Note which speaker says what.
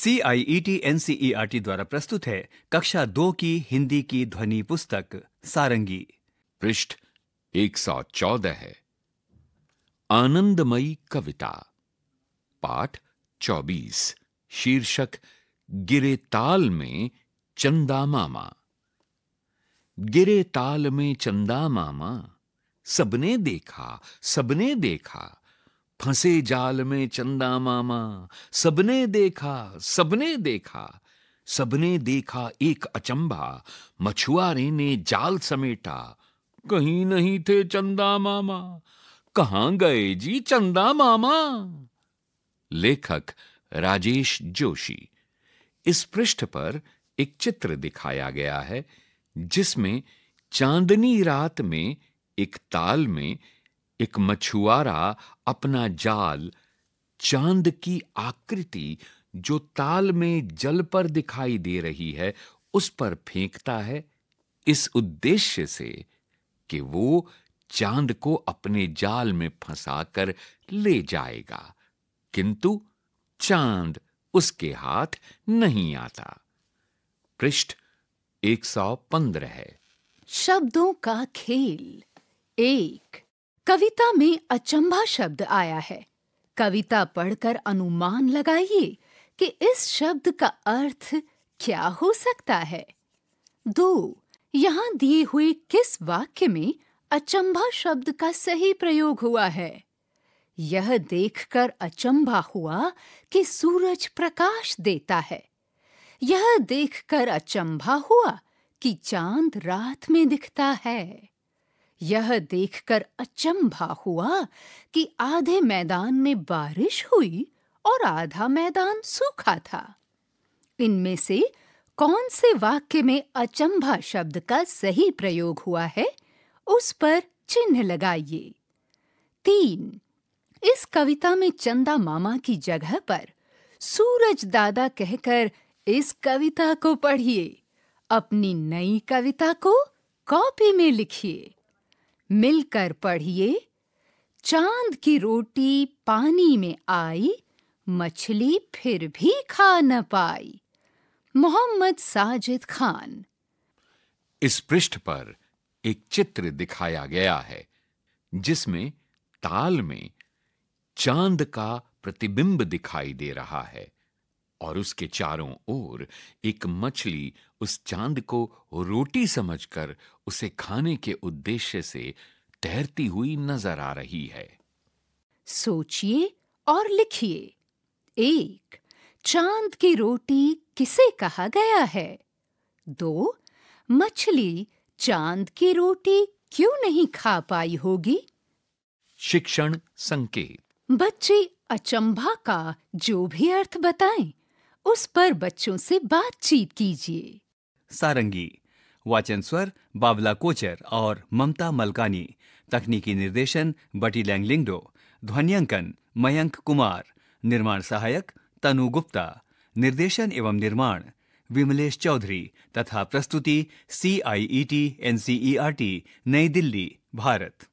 Speaker 1: C I R T द्वारा प्रस्तुत है कक्षा दो की हिंदी की ध्वनि पुस्तक सारंगी पृष्ठ एक सौ चौदह है
Speaker 2: आनंदमयी कविता पाठ चौबीस शीर्षक गिरे ताल में चंदा मामा गिरे ताल में चंदा मामा सबने देखा सबने देखा फंसे जाल में चंदा मामा सबने देखा सबने देखा सबने देखा एक अचंभा मछुआरे ने जाल समेटा कहीं नहीं थे चंदा मामा कहा गए जी चंदा मामा लेखक राजेश जोशी इस पृष्ठ पर एक चित्र दिखाया गया है जिसमें चांदनी रात में एक ताल में एक मछुआरा अपना जाल चांद की आकृति जो ताल में जल पर दिखाई दे रही है उस पर फेंकता है इस उद्देश्य से कि वो चांद को अपने जाल में फंसाकर ले जाएगा किंतु चांद उसके हाथ नहीं आता पृष्ठ 115 है
Speaker 3: शब्दों का खेल एक कविता में अचंभा शब्द आया है कविता पढ़कर अनुमान लगाइए कि इस शब्द का अर्थ क्या हो सकता है दो यहाँ दिए हुए किस वाक्य में अचंभा शब्द का सही प्रयोग हुआ है यह देखकर अचंभा हुआ कि सूरज प्रकाश देता है यह देखकर अचंभा हुआ कि चांद रात में दिखता है यह देखकर अचंभा हुआ कि आधे मैदान में बारिश हुई और आधा मैदान सूखा था इनमें से कौन से वाक्य में अचंभा शब्द का सही प्रयोग हुआ है उस पर चिन्ह लगाइए तीन इस कविता में चंदा मामा की जगह पर सूरज दादा कहकर इस कविता को पढ़िए अपनी नई कविता को कॉपी में लिखिए मिलकर पढ़िए चांद की रोटी पानी में आई मछली फिर भी खा न पाई मोहम्मद साजिद खान
Speaker 2: इस पृष्ठ पर एक चित्र दिखाया गया है जिसमें ताल में चांद का प्रतिबिंब दिखाई दे रहा है और उसके चारों ओर एक मछली उस चांद को रोटी समझकर उसे खाने के उद्देश्य से तैरती हुई नजर आ रही है
Speaker 3: सोचिए और लिखिए एक चांद की रोटी किसे कहा गया है दो मछली चांद की रोटी क्यों नहीं खा पाई होगी शिक्षण
Speaker 1: संकेत
Speaker 3: बच्चे अचंभा का जो भी अर्थ बताएं उस पर बच्चों से बातचीत कीजिए
Speaker 1: सारंगी वाचन स्वर बावला कोचर और ममता मलकानी तकनीकी निर्देशन बटी लैंगलिंगडो ध्वनियांकन मयंक कुमार निर्माण सहायक तनु गुप्ता निर्देशन एवं निर्माण विमलेश चौधरी तथा प्रस्तुति C I E T N C E R T Nai Delhi Bharat